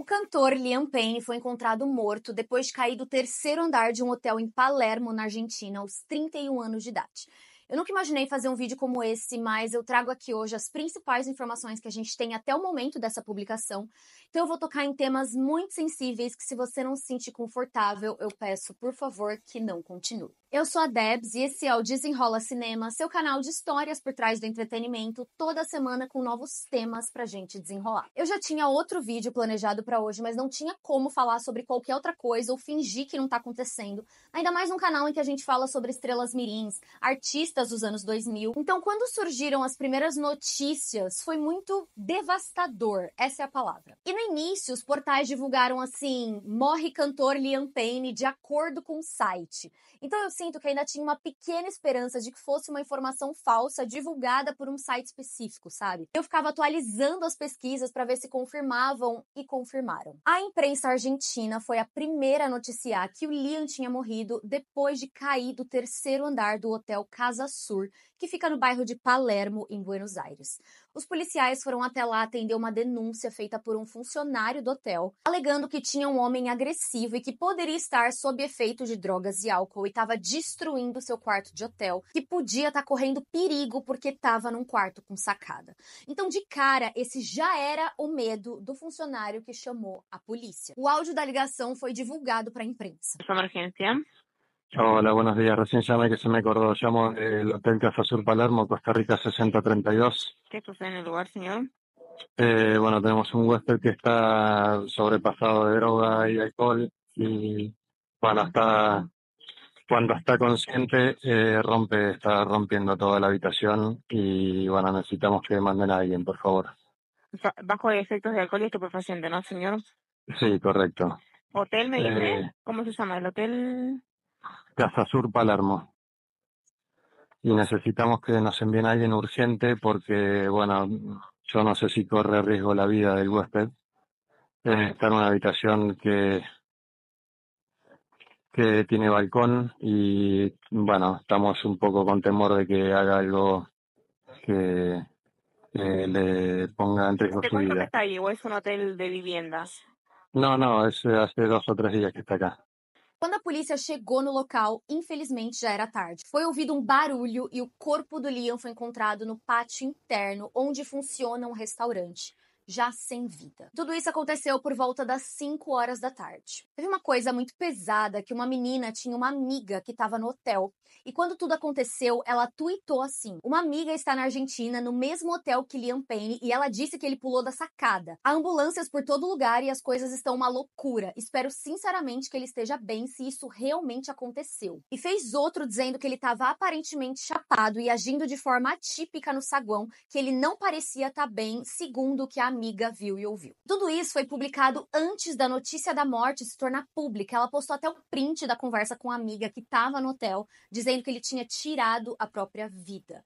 O cantor Liam Payne foi encontrado morto depois de cair do terceiro andar de um hotel em Palermo, na Argentina, aos 31 anos de idade. Eu nunca imaginei fazer um vídeo como esse, mas eu trago aqui hoje as principais informações que a gente tem até o momento dessa publicação. Então eu vou tocar em temas muito sensíveis que se você não se sentir confortável, eu peço, por favor, que não continue. Eu sou a Debs e esse é o Desenrola Cinema, seu canal de histórias por trás do entretenimento, toda semana com novos temas pra gente desenrolar. Eu já tinha outro vídeo planejado para hoje, mas não tinha como falar sobre qualquer outra coisa ou fingir que não tá acontecendo, ainda mais num canal em que a gente fala sobre estrelas mirins, artistas dos anos 2000. Então, quando surgiram as primeiras notícias, foi muito devastador, essa é a palavra. E no início, os portais divulgaram assim: morre cantor Liam Payne de acordo com o site. Então, eu sinto que ainda tinha uma pequena esperança de que fosse uma informação falsa divulgada por um site específico, sabe? Eu ficava atualizando as pesquisas para ver se confirmavam e confirmaram. A imprensa argentina foi a primeira a noticiar que o Liam tinha morrido depois de cair do terceiro andar do hotel Casa Sur que fica no bairro de Palermo, em Buenos Aires. Os policiais foram até lá atender uma denúncia feita por um funcionário do hotel, alegando que tinha um homem agressivo e que poderia estar sob efeito de drogas e álcool e estava destruindo seu quarto de hotel, que podia estar tá correndo perigo porque estava num quarto com sacada. Então, de cara, esse já era o medo do funcionário que chamou a polícia. O áudio da ligação foi divulgado para a imprensa. Tá Hola, buenos días. Recién llamé que se me acordó. Llamo del Hotel Sur Palermo, Costa Rica 6032. ¿Qué sucede en el lugar, señor? Eh, bueno, tenemos un huésped que está sobrepasado de droga y alcohol y bueno, está, cuando está consciente eh, rompe, está rompiendo toda la habitación y bueno, necesitamos que manden a alguien, por favor. Bajo efectos de alcohol y estupefaciente, ¿no, señor? Sí, correcto. ¿Hotel me eh, ¿Cómo se llama el hotel? Casa Sur Palermo. Y necesitamos que nos envíen alguien urgente porque, bueno, yo no sé si corre riesgo la vida del huésped. está en una habitación que, que tiene balcón y, bueno, estamos un poco con temor de que haga algo que, le ponga en riesgo su vida. es un hotel de viviendas? No, no, es eh, hace dos o tres días que está acá. Quando a polícia chegou no local, infelizmente já era tarde. Foi ouvido um barulho e o corpo do Liam foi encontrado no pátio interno, onde funciona um restaurante já sem vida. Tudo isso aconteceu por volta das 5 horas da tarde. Teve uma coisa muito pesada que uma menina tinha uma amiga que estava no hotel e quando tudo aconteceu, ela tuitou assim: "Uma amiga está na Argentina, no mesmo hotel que Liam Payne e ela disse que ele pulou da sacada. Há ambulâncias por todo lugar e as coisas estão uma loucura. Espero sinceramente que ele esteja bem se isso realmente aconteceu." E fez outro dizendo que ele estava aparentemente chapado e agindo de forma atípica no saguão, que ele não parecia estar tá bem, segundo o que a amiga viu e ouviu. Tudo isso foi publicado antes da notícia da morte se tornar pública. Ela postou até o um print da conversa com a amiga que estava no hotel, dizendo que ele tinha tirado a própria vida.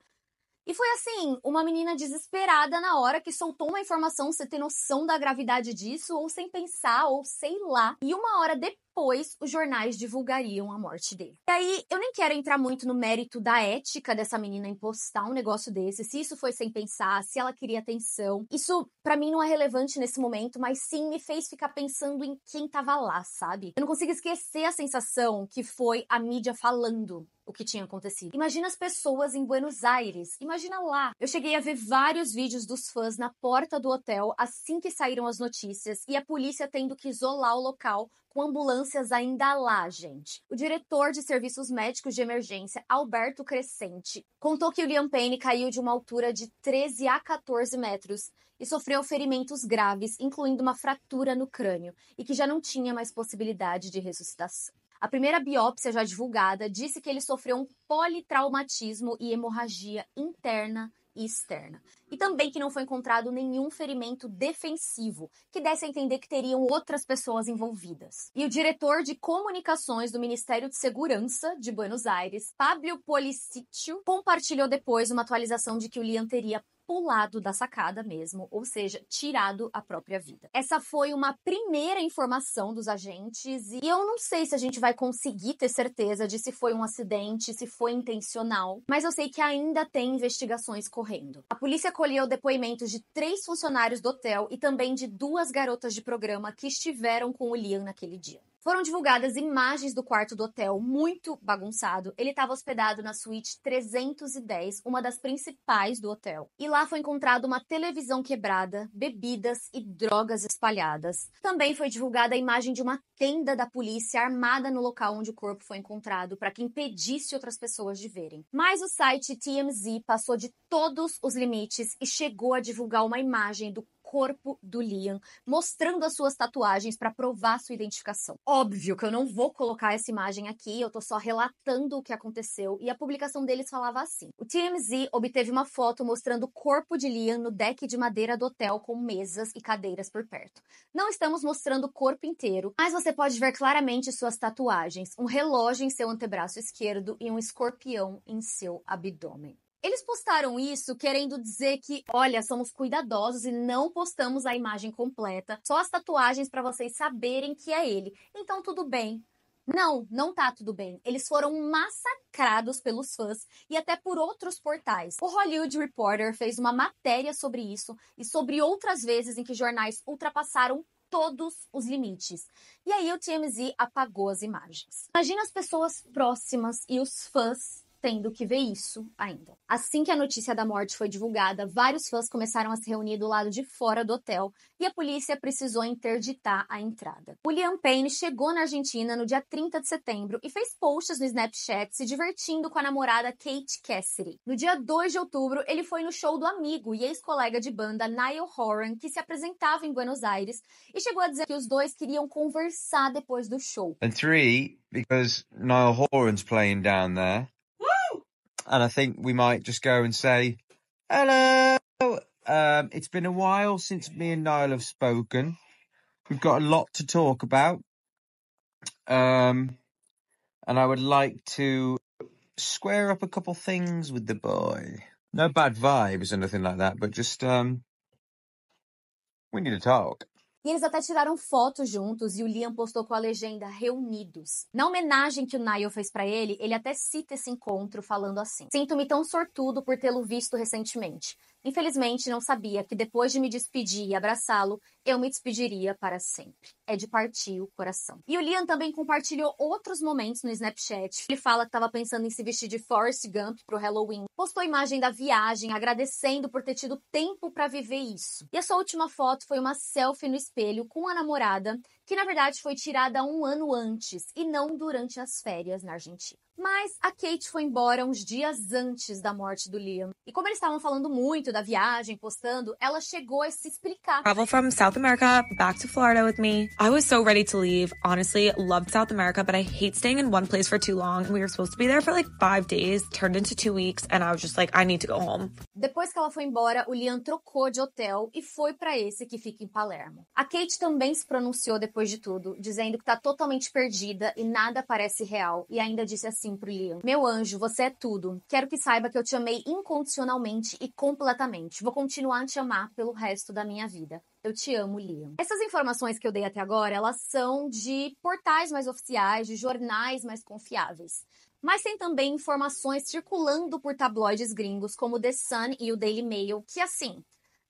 E foi assim, uma menina desesperada na hora que soltou uma informação sem ter noção da gravidade disso, ou sem pensar, ou sei lá. E uma hora depois depois os jornais divulgariam a morte dele. E aí, eu nem quero entrar muito no mérito da ética dessa menina em postar um negócio desse, se isso foi sem pensar, se ela queria atenção. Isso, para mim, não é relevante nesse momento, mas sim me fez ficar pensando em quem tava lá, sabe? Eu não consigo esquecer a sensação que foi a mídia falando o que tinha acontecido. Imagina as pessoas em Buenos Aires. Imagina lá. Eu cheguei a ver vários vídeos dos fãs na porta do hotel assim que saíram as notícias e a polícia tendo que isolar o local com ambulâncias ainda lá, gente. O diretor de serviços médicos de emergência, Alberto Crescente, contou que o Liam Payne caiu de uma altura de 13 a 14 metros e sofreu ferimentos graves, incluindo uma fratura no crânio, e que já não tinha mais possibilidade de ressuscitação. A primeira biópsia já divulgada disse que ele sofreu um politraumatismo e hemorragia interna e externa. E também que não foi encontrado nenhum ferimento defensivo, que desse a entender que teriam outras pessoas envolvidas. E o diretor de comunicações do Ministério de Segurança de Buenos Aires, Pablo Policicchio, compartilhou depois uma atualização de que o Lian teria pulado da sacada mesmo, ou seja, tirado a própria vida. Essa foi uma primeira informação dos agentes e eu não sei se a gente vai conseguir ter certeza de se foi um acidente, se foi intencional, mas eu sei que ainda tem investigações correndo. A polícia colheu depoimentos de três funcionários do hotel e também de duas garotas de programa que estiveram com o Liam naquele dia. Foram divulgadas imagens do quarto do hotel muito bagunçado. Ele estava hospedado na suíte 310, uma das principais do hotel. E lá foi encontrada uma televisão quebrada, bebidas e drogas espalhadas. Também foi divulgada a imagem de uma tenda da polícia armada no local onde o corpo foi encontrado para que impedisse outras pessoas de verem. Mas o site TMZ passou de todos os limites e chegou a divulgar uma imagem do corpo do Liam, mostrando as suas tatuagens para provar sua identificação. Óbvio que eu não vou colocar essa imagem aqui, eu tô só relatando o que aconteceu e a publicação deles falava assim: O TMZ obteve uma foto mostrando o corpo de Liam no deck de madeira do hotel com mesas e cadeiras por perto. Não estamos mostrando o corpo inteiro, mas você pode ver claramente suas tatuagens, um relógio em seu antebraço esquerdo e um escorpião em seu abdômen. Eles postaram isso querendo dizer que, olha, somos cuidadosos e não postamos a imagem completa, só as tatuagens para vocês saberem que é ele. Então tudo bem. Não, não tá tudo bem. Eles foram massacrados pelos fãs e até por outros portais. O Hollywood Reporter fez uma matéria sobre isso e sobre outras vezes em que jornais ultrapassaram todos os limites. E aí o TMZ apagou as imagens. Imagina as pessoas próximas e os fãs tendo que ver isso ainda. Assim que a notícia da morte foi divulgada, vários fãs começaram a se reunir do lado de fora do hotel e a polícia precisou interditar a entrada. O Liam Payne chegou na Argentina no dia 30 de setembro e fez posts no Snapchat se divertindo com a namorada Kate Cassidy. No dia 2 de outubro, ele foi no show do amigo e ex-colega de banda Niall Horan, que se apresentava em Buenos Aires, e chegou a dizer que os dois queriam conversar depois do show. And three, because Niall Horan's playing down there. And I think we might just go and say, hello. Um, it's been a while since me and Niall have spoken. We've got a lot to talk about. Um, and I would like to square up a couple things with the boy. No bad vibes or nothing like that, but just um, we need to talk. E eles até tiraram fotos juntos e o Liam postou com a legenda reunidos. Na homenagem que o Niall fez para ele, ele até cita esse encontro falando assim: "Sinto-me tão sortudo por tê-lo visto recentemente. Infelizmente, não sabia que depois de me despedir e abraçá-lo, eu me despediria para sempre. É de partir o coração. E o Liam também compartilhou outros momentos no Snapchat. Ele fala que estava pensando em se vestir de Forrest Gump pro Halloween. Postou imagem da viagem, agradecendo por ter tido tempo para viver isso. E a sua última foto foi uma selfie no espelho com a namorada, que na verdade foi tirada um ano antes e não durante as férias na Argentina. Mas a Kate foi embora uns dias antes da morte do Liam. E como eles estavam falando muito da viagem, postando, ela chegou a se explicar. Travel from South America back to Florida with me. I was so ready to leave. Honestly, loved South America, but I hate staying in one place for too long. We were supposed to be there for like five days, turned into two weeks, and I was just like, I need to go home. Depois que ela foi embora, o Liam trocou de hotel e foi para esse que fica em Palermo. A Kate também se pronunciou depois de tudo, dizendo que tá totalmente perdida e nada parece real, e ainda disse assim assim pro Liam: Meu anjo, você é tudo. Quero que saiba que eu te amei incondicionalmente e completamente. Vou continuar a te amar pelo resto da minha vida. Eu te amo, Liam. Essas informações que eu dei até agora, elas são de portais mais oficiais, de jornais mais confiáveis. Mas tem também informações circulando por tabloides gringos como The Sun e o Daily Mail, que assim,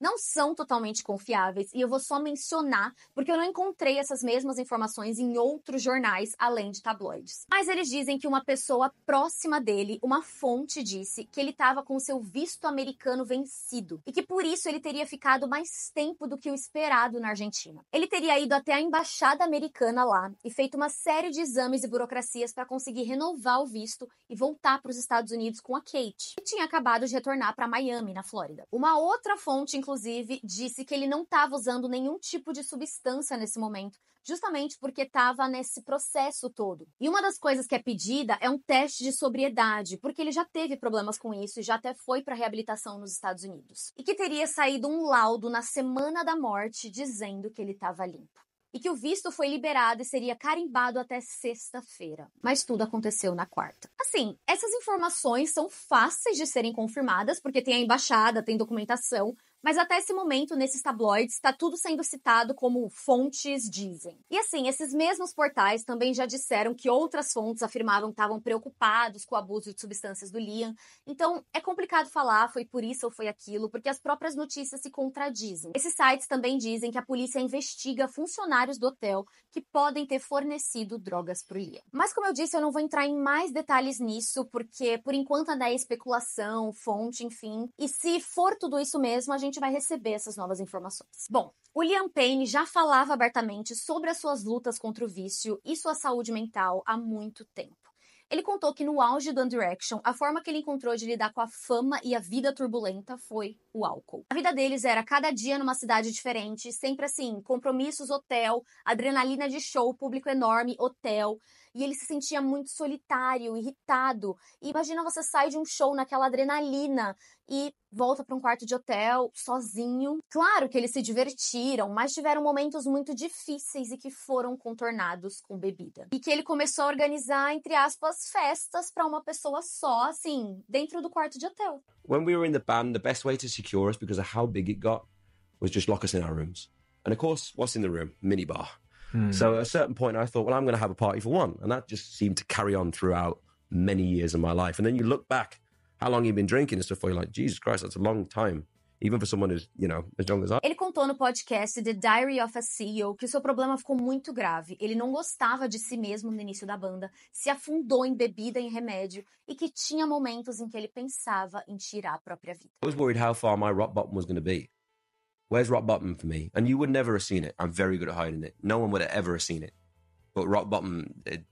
não são totalmente confiáveis e eu vou só mencionar porque eu não encontrei essas mesmas informações em outros jornais além de tabloides. Mas eles dizem que uma pessoa próxima dele, uma fonte disse que ele estava com seu visto americano vencido e que por isso ele teria ficado mais tempo do que o esperado na Argentina. Ele teria ido até a embaixada americana lá e feito uma série de exames e burocracias para conseguir renovar o visto e voltar para os Estados Unidos com a Kate, que tinha acabado de retornar para Miami, na Flórida. Uma outra fonte, inclusive inclusive, disse que ele não estava usando nenhum tipo de substância nesse momento, justamente porque estava nesse processo todo. E uma das coisas que é pedida é um teste de sobriedade, porque ele já teve problemas com isso e já até foi para reabilitação nos Estados Unidos. E que teria saído um laudo na semana da morte dizendo que ele estava limpo. E que o visto foi liberado e seria carimbado até sexta-feira. Mas tudo aconteceu na quarta. Assim, essas informações são fáceis de serem confirmadas, porque tem a embaixada, tem documentação, mas até esse momento, nesses tabloides, está tudo sendo citado como fontes dizem. E assim, esses mesmos portais também já disseram que outras fontes afirmavam que estavam preocupados com o abuso de substâncias do Liam. Então, é complicado falar foi por isso ou foi aquilo, porque as próprias notícias se contradizem. Esses sites também dizem que a polícia investiga funcionários do hotel que podem ter fornecido drogas para o Liam. Mas como eu disse, eu não vou entrar em mais detalhes nisso, porque por enquanto ainda é especulação, fonte, enfim. E se for tudo isso mesmo, a gente gente vai receber essas novas informações. Bom, o Liam Payne já falava abertamente sobre as suas lutas contra o vício e sua saúde mental há muito tempo. Ele contou que no auge do One Direction, a forma que ele encontrou de lidar com a fama e a vida turbulenta foi o álcool. A vida deles era cada dia numa cidade diferente, sempre assim, compromissos, hotel, adrenalina de show, público enorme, hotel e ele se sentia muito solitário, irritado. E imagina você sai de um show naquela adrenalina e volta para um quarto de hotel sozinho. Claro que eles se divertiram, mas tiveram momentos muito difíceis e que foram contornados com bebida. E que ele começou a organizar, entre aspas, festas para uma pessoa só, assim, dentro do quarto de hotel. When we were in the band, the best way to secure us because of how big it got was just lock us in our rooms. And of course, what's in the room? Minibar. Hmm. So at a certain point, I thought, well, I'm going to have a party for one. And that just seemed to carry on throughout many years of my life. And then you look back how long you've been drinking and stuff, you're like, Jesus Christ, that's a long time. Even for someone who's, you know, as young as I. Ele contou no podcast The Diary of a CEO que o seu problema ficou muito grave. Ele não gostava de si mesmo no início da banda, se afundou em bebida e remédio e que tinha momentos em que ele pensava em tirar a própria vida. I was worried how far my rock bottom was going to be. Where's rock bottom for me? And you would never have seen it. I'm very good at hiding it. No one would have ever have seen it. But rock bottom, it,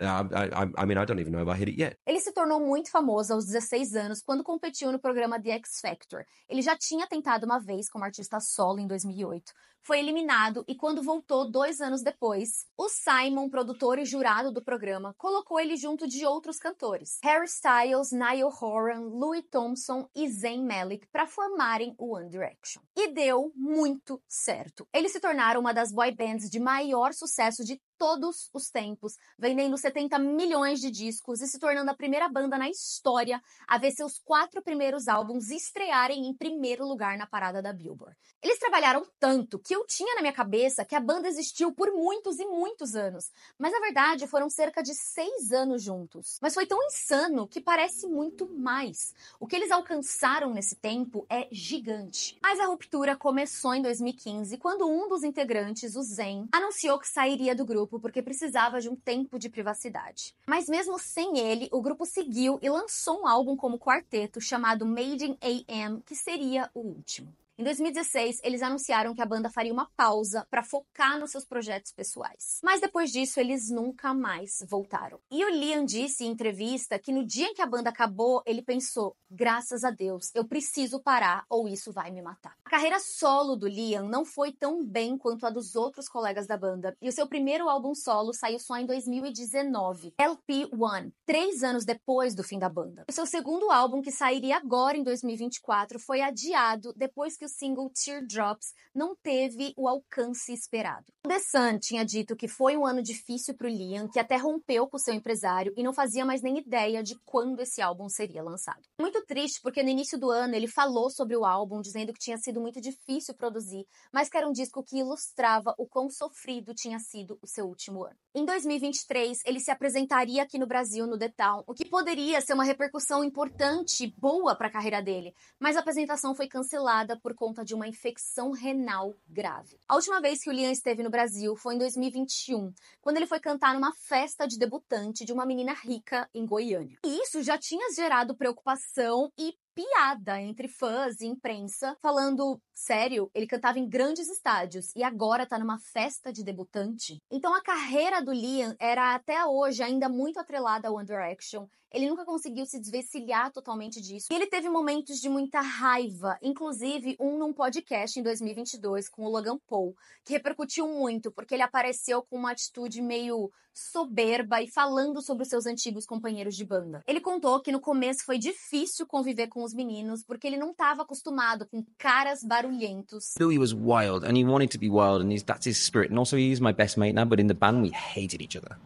I, I, I mean, I don't even know if I hit it yet. Ele se tornou muito famoso aos 16 anos quando competiu no programa The X Factor. Ele já tinha tentado uma vez como artista solo em 2008. Foi eliminado e quando voltou dois anos depois, o Simon, produtor e jurado do programa, colocou ele junto de outros cantores, Harry Styles, Niall Horan, Louis Thompson e Zayn Malik, para formarem o One Direction. E deu muito certo. Eles se tornaram uma das boy bands de maior sucesso de todos os tempos, vendendo 70 milhões de discos e se tornando a primeira banda na história a ver seus quatro primeiros álbuns estrearem em primeiro lugar na parada da Billboard. Eles trabalharam tanto que eu tinha na minha cabeça que a banda existiu por muitos e muitos anos, mas na verdade foram cerca de seis anos juntos. Mas foi tão insano que parece muito mais. O que eles alcançaram nesse tempo é gigante. Mas a ruptura começou em 2015, quando um dos integrantes, o Zen, anunciou que sairia do grupo grupo porque precisava de um tempo de privacidade. Mas mesmo sem ele, o grupo seguiu e lançou um álbum como quarteto chamado Made in AM, que seria o último. Em 2016, eles anunciaram que a banda faria uma pausa para focar nos seus projetos pessoais. Mas depois disso, eles nunca mais voltaram. E o Liam disse em entrevista que no dia em que a banda acabou, ele pensou: graças a Deus, eu preciso parar ou isso vai me matar. A carreira solo do Liam não foi tão bem quanto a dos outros colegas da banda, e o seu primeiro álbum solo saiu só em 2019, lp One, três anos depois do fim da banda. O seu segundo álbum, que sairia agora em 2024, foi adiado depois que o single Teardrops não teve o alcance esperado. The Sun tinha dito que foi um ano difícil para o Liam, que até rompeu com seu empresário e não fazia mais nem ideia de quando esse álbum seria lançado. Muito triste porque no início do ano ele falou sobre o álbum, dizendo que tinha sido muito difícil produzir, mas que era um disco que ilustrava o quão sofrido tinha sido o seu último ano. Em 2023, ele se apresentaria aqui no Brasil no The Town, o que poderia ser uma repercussão importante, e boa para a carreira dele, mas a apresentação foi cancelada por conta de uma infecção renal grave. A última vez que o Liam esteve no Brasil foi em 2021, quando ele foi cantar numa festa de debutante de uma menina rica em Goiânia. E isso já tinha gerado preocupação e piada entre fãs e imprensa, falando: sério, ele cantava em grandes estádios e agora tá numa festa de debutante? Então a carreira do Liam era até hoje ainda muito atrelada ao One Action. Ele nunca conseguiu se desvencilhar totalmente disso. E ele teve momentos de muita raiva, inclusive um num podcast em 2022 com o Logan Paul, que repercutiu muito, porque ele apareceu com uma atitude meio soberba e falando sobre os seus antigos companheiros de banda. Ele contou que no começo foi difícil conviver com os meninos, porque ele não estava acostumado com caras barulhentos. Billy was wild and he wanted to be wild and that's his spirit. And also he's my best mate now, but in the band we hated each other.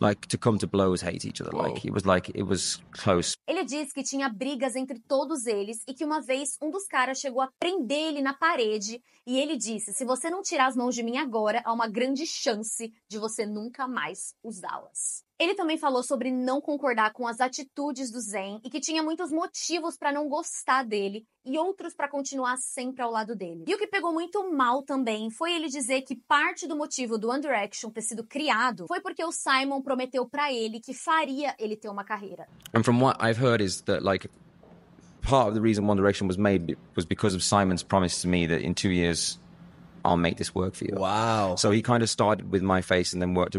Like, to come to blows, hate each other. Like, it was like, it was close. Ele diz que tinha brigas entre todos eles e que uma vez um dos caras chegou a prender ele na parede e ele disse: Se você não tirar as mãos de mim agora, há uma grande chance de você nunca mais usá-las. Ele também falou sobre não concordar com as atitudes do Zen e que tinha muitos motivos para não gostar dele e outros para continuar sempre ao lado dele. E o que pegou muito mal também foi ele dizer que parte do motivo do One Direction ter sido criado foi porque o Simon prometeu para ele que faria ele ter uma carreira. And from what I've heard is that like part of the reason One Direction was made was because of Simon's promise to me that in two years I'll make this work for you. Wow. So he kind of started with my face and then worked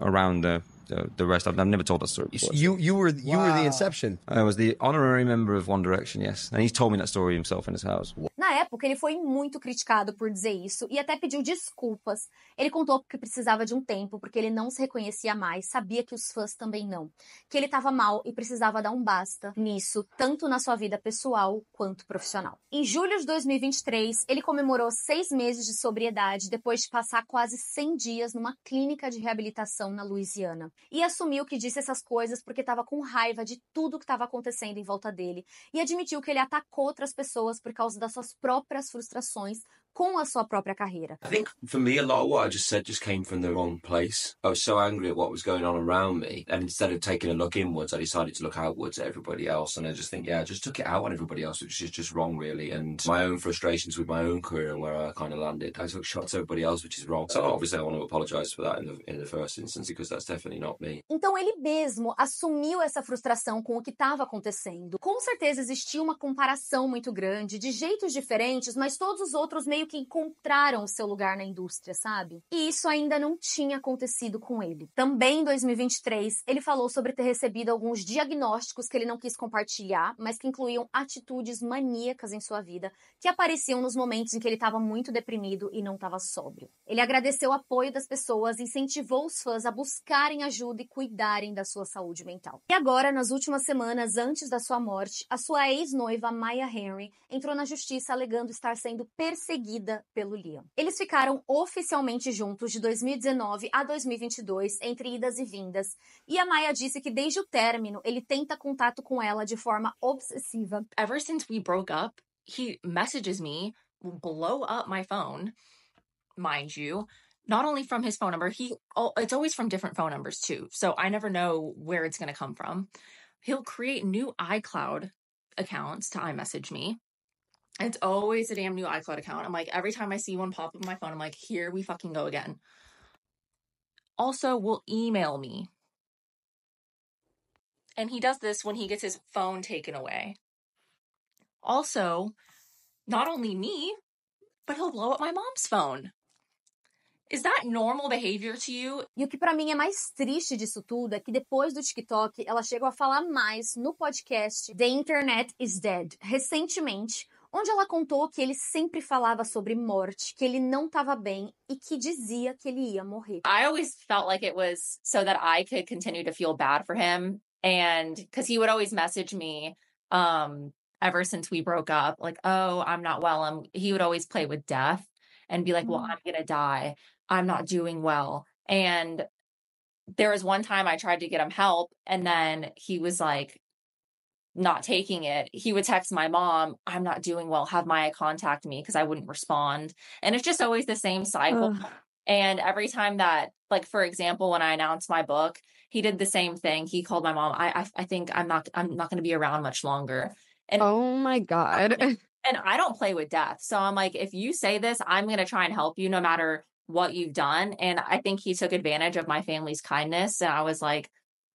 around the the, the rest. I've, I've never told that story. Before. You you were you wow. were the Inception. I was the honorary member of One Direction. Yes, and he's told me that story himself in his house. Na época ele foi muito criticado por dizer isso e até pediu desculpas. Ele contou que precisava de um tempo porque ele não se reconhecia mais, sabia que os fãs também não, que ele estava mal e precisava dar um basta nisso, tanto na sua vida pessoal quanto profissional. Em julho de 2023 ele comemorou seis meses de sobriedade depois de passar quase 100 dias numa clínica de reabilitação na Louisiana. E assumiu que disse essas coisas porque estava com raiva de tudo que estava acontecendo em volta dele. E admitiu que ele atacou outras pessoas por causa das suas próprias frustrações, com a sua própria carreira. I think for me a lot of what I just said just came from the wrong place. I was so angry at what was going on around me and instead of taking a look inwards I decided to look outwards at everybody else and I just think yeah I just took it out on everybody else which is just wrong really and my own frustrations with my own career and where I kind of landed. I took shots at everybody else which is wrong. So obviously I want to apologize for that in the, in the first instance because that's definitely not me. Então ele mesmo assumiu essa frustração com o que estava acontecendo. Com certeza existia uma comparação muito grande de jeitos diferentes, mas todos os outros meio meio que encontraram o seu lugar na indústria, sabe? E isso ainda não tinha acontecido com ele. Também em 2023, ele falou sobre ter recebido alguns diagnósticos que ele não quis compartilhar, mas que incluíam atitudes maníacas em sua vida, que apareciam nos momentos em que ele estava muito deprimido e não estava sóbrio. Ele agradeceu o apoio das pessoas, incentivou os fãs a buscarem ajuda e cuidarem da sua saúde mental. E agora, nas últimas semanas antes da sua morte, a sua ex-noiva Maya Henry entrou na justiça alegando estar sendo perseguida seguida pelo Liam. Eles ficaram oficialmente juntos de 2019 a 2022, entre idas e vindas, e a Maya disse que desde o término ele tenta contato com ela de forma obsessiva. Ever since we broke up, he messages me, blow up my phone, mind you. not only from his phone number, he oh, it's always from different phone numbers too. So I never know where it's going to come from. He'll create new iCloud accounts to iMessage me. It's always a damn new iCloud account. I'm like, every time I see one pop up on my phone, I'm like, here we fucking go again. Also, will email me. And he does this when he gets his phone taken away. Also, not only me, but he'll blow up my mom's phone. Is that normal behavior to you? E o que para mim é mais triste disso tudo é que depois do TikTok, ela chegou a falar mais no podcast The Internet is Dead. Recentemente, onde ela contou que ele sempre falava sobre morte, que ele não estava bem e que dizia que ele ia morrer. I always felt like it was so that I could continue to feel bad for him and cuz he would always message me um ever since we broke up like oh I'm not well I'm he would always play with death and be like well mm-hmm. I'm going to die I'm not doing well and there was one time I tried to get him help and then he was like not taking it, he would text my mom, I'm not doing well, have Maya contact me because I wouldn't respond. And it's just always the same cycle. Ugh. And every time that, like, for example, when I announced my book, he did the same thing. He called my mom, I, I, I think I'm not, I'm not going to be around much longer. And oh my God. and I don't play with death. So I'm like, if you say this, I'm going to try and help you no matter what you've done. And I think he took advantage of my family's kindness. And I was like,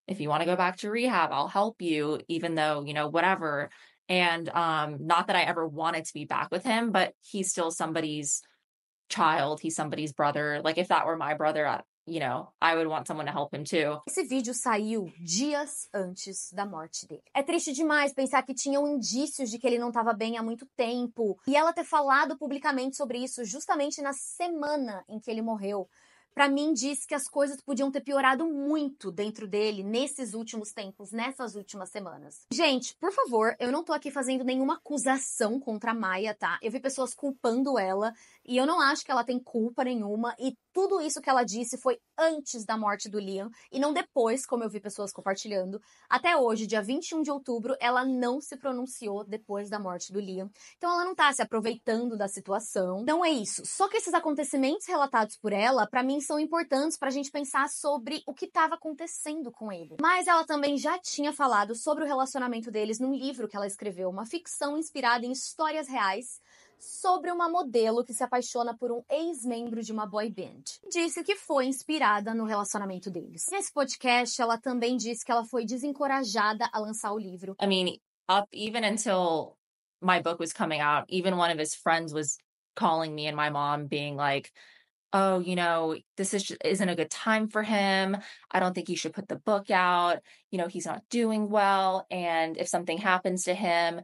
if you want to go back to rehab, I'll help you, even though, you know, whatever. And um, not that I ever wanted to be back with him, but he's still somebody's child. He's somebody's brother. Like if that were my brother, I, you know, I would want someone to help him too. Esse vídeo saiu dias antes da morte dele. É triste demais pensar que tinham indícios de que ele não estava bem há muito tempo e ela ter falado publicamente sobre isso justamente na semana em que ele morreu. para mim disse que as coisas podiam ter piorado muito dentro dele nesses últimos tempos, nessas últimas semanas. Gente, por favor, eu não tô aqui fazendo nenhuma acusação contra a Maia, tá? Eu vi pessoas culpando ela e eu não acho que ela tem culpa nenhuma. E tudo isso que ela disse foi antes da morte do Liam e não depois, como eu vi pessoas compartilhando. Até hoje, dia 21 de outubro, ela não se pronunciou depois da morte do Liam. Então ela não tá se aproveitando da situação. Não é isso. Só que esses acontecimentos relatados por ela, para mim, são importantes pra gente pensar sobre o que estava acontecendo com ele. Mas ela também já tinha falado sobre o relacionamento deles num livro que ela escreveu, uma ficção inspirada em histórias reais sobre uma modelo que se apaixona por um ex-membro de uma boy band. Disse que foi inspirada no relacionamento deles. Nesse podcast, ela também disse que ela foi desencorajada a lançar o livro. I mean, up even until my book was coming out, even one of his friends was calling me and my mom being like, oh, you know, this is isn't a good time for him. I don't think he should put the book out. You know, he's not doing well and if something happens to him,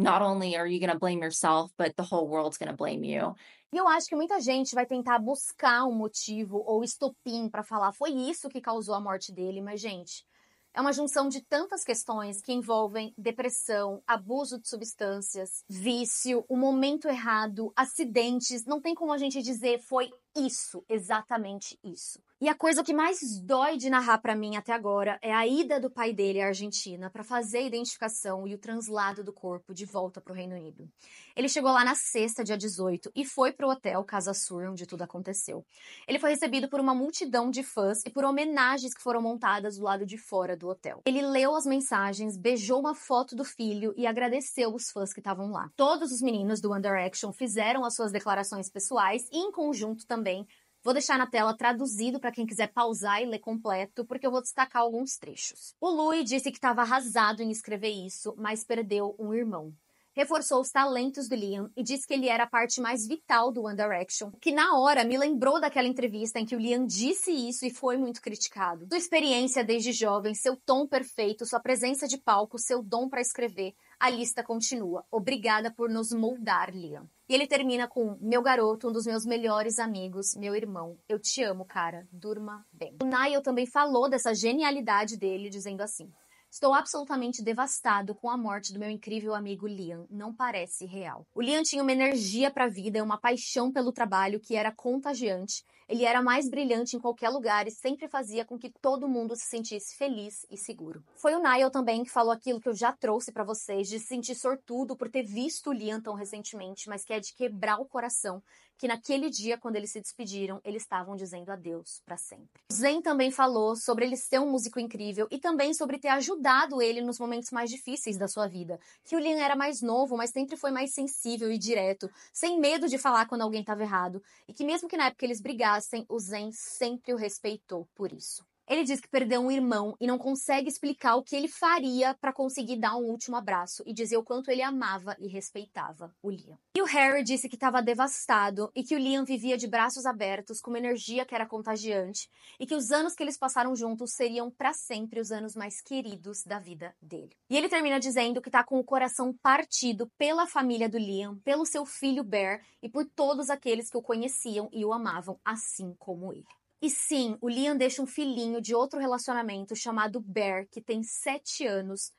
not only are you going to blame yourself, but the whole world's going to blame you. E eu acho que muita gente vai tentar buscar um motivo ou estopim para falar foi isso que causou a morte dele, mas gente, é uma junção de tantas questões que envolvem depressão, abuso de substâncias, vício, o momento errado, acidentes. Não tem como a gente dizer foi isso, exatamente isso. E a coisa que mais dói de narrar para mim até agora é a ida do pai dele à Argentina para fazer a identificação e o translado do corpo de volta para o Reino Unido. Ele chegou lá na sexta, dia 18, e foi pro hotel Casa Sur, onde tudo aconteceu. Ele foi recebido por uma multidão de fãs e por homenagens que foram montadas do lado de fora do hotel. Ele leu as mensagens, beijou uma foto do filho e agradeceu os fãs que estavam lá. Todos os meninos do Under Action fizeram as suas declarações pessoais e em conjunto também também. Vou deixar na tela traduzido para quem quiser pausar e ler completo, porque eu vou destacar alguns trechos. O Louis disse que estava arrasado em escrever isso, mas perdeu um irmão reforçou os talentos do Liam e disse que ele era a parte mais vital do One Direction, que na hora me lembrou daquela entrevista em que o Liam disse isso e foi muito criticado. Sua experiência desde jovem, seu tom perfeito, sua presença de palco, seu dom para escrever, a lista continua. Obrigada por nos moldar, Liam. E ele termina com: Meu garoto, um dos meus melhores amigos, meu irmão, eu te amo, cara, durma bem. O Niall também falou dessa genialidade dele, dizendo assim: Estou absolutamente devastado com a morte do meu incrível amigo Liam. Não parece real. O Liam tinha uma energia para a vida, uma paixão pelo trabalho que era contagiante. Ele era mais brilhante em qualquer lugar e sempre fazia com que todo mundo se sentisse feliz e seguro. Foi o Niall também que falou aquilo que eu já trouxe para vocês, de se sentir sortudo por ter visto o Liam tão recentemente, mas que é de quebrar o coração que naquele dia, quando eles se despediram, eles estavam dizendo adeus para sempre. Zen também falou sobre ele ser um músico incrível e também sobre ter ajudado ele nos momentos mais difíceis da sua vida. Que o Lin era mais novo, mas sempre foi mais sensível e direto, sem medo de falar quando alguém estava errado, e que mesmo que na época eles brigassem, o Zen sempre o respeitou por isso. Ele diz que perdeu um irmão e não consegue explicar o que ele faria para conseguir dar um último abraço e dizer o quanto ele amava e respeitava o Liam. E o Harry disse que estava devastado e que o Liam vivia de braços abertos, com uma energia que era contagiante e que os anos que eles passaram juntos seriam para sempre os anos mais queridos da vida dele. E ele termina dizendo que tá com o coração partido pela família do Liam, pelo seu filho Bear e por todos aqueles que o conheciam e o amavam assim como ele. E sim, o Liam deixa um filhinho de outro relacionamento chamado Bear, que tem sete anos.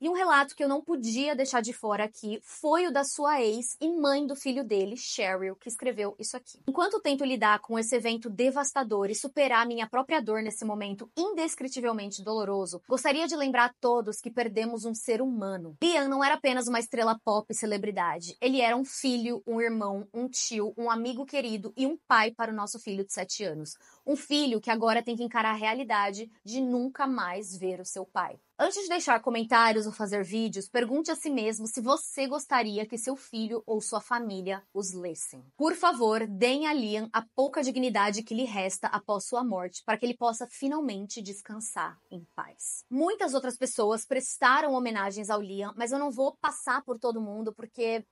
E um relato que eu não podia deixar de fora aqui foi o da sua ex e mãe do filho dele, Cheryl, que escreveu isso aqui. Enquanto tento lidar com esse evento devastador e superar minha própria dor nesse momento indescritivelmente doloroso, gostaria de lembrar a todos que perdemos um ser humano. Liam não era apenas uma estrela pop e celebridade. Ele era um filho, um irmão, um tio, um amigo querido e um pai para o nosso filho de 7 anos um filho que agora tem que encarar a realidade de nunca mais ver o seu pai. Antes de deixar comentários ou fazer vídeos, pergunte a si mesmo se você gostaria que seu filho ou sua família os lessem. Por favor, deem a Liam a pouca dignidade que lhe resta após sua morte para que ele possa finalmente descansar em paz. Muitas outras pessoas prestaram homenagens ao Liam, mas eu não vou passar por todo mundo porque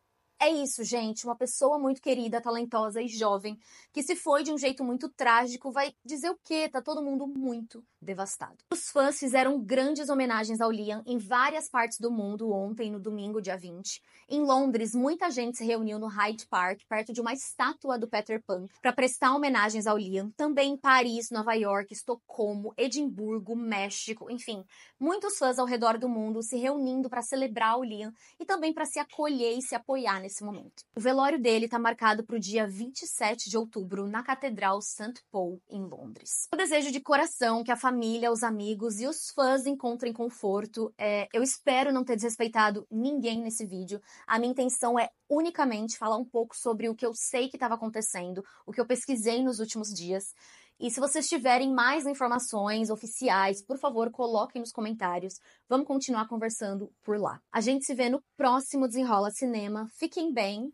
é isso, gente. Uma pessoa muito querida, talentosa e jovem, que se foi de um jeito muito trágico, vai dizer o quê? Tá todo mundo muito devastado. Os fãs fizeram grandes homenagens ao Liam em várias partes do mundo ontem, no domingo, dia 20. Em Londres, muita gente se reuniu no Hyde Park, perto de uma estátua do Peter Pan, para prestar homenagens ao Liam. Também em Paris, Nova York, Estocolmo, Edimburgo, México, enfim, muitos fãs ao redor do mundo se reunindo para celebrar o Liam e também para se acolher e se apoiar nesse nesse momento. O velório dele está marcado para o dia 27 de outubro na Catedral St. Paul, em Londres. Eu desejo de coração que a família, os amigos e os fãs encontrem conforto. É, eu espero não ter desrespeitado ninguém nesse vídeo. A minha intenção é unicamente falar um pouco sobre o que eu sei que estava acontecendo, o que eu pesquisei nos últimos dias. E se vocês tiverem mais informações oficiais, por favor, coloquem nos comentários. Vamos continuar conversando por lá. A gente se vê no próximo Desenrola Cinema. Fiquem bem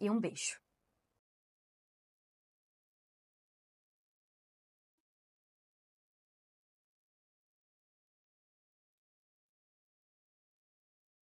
e um beijo.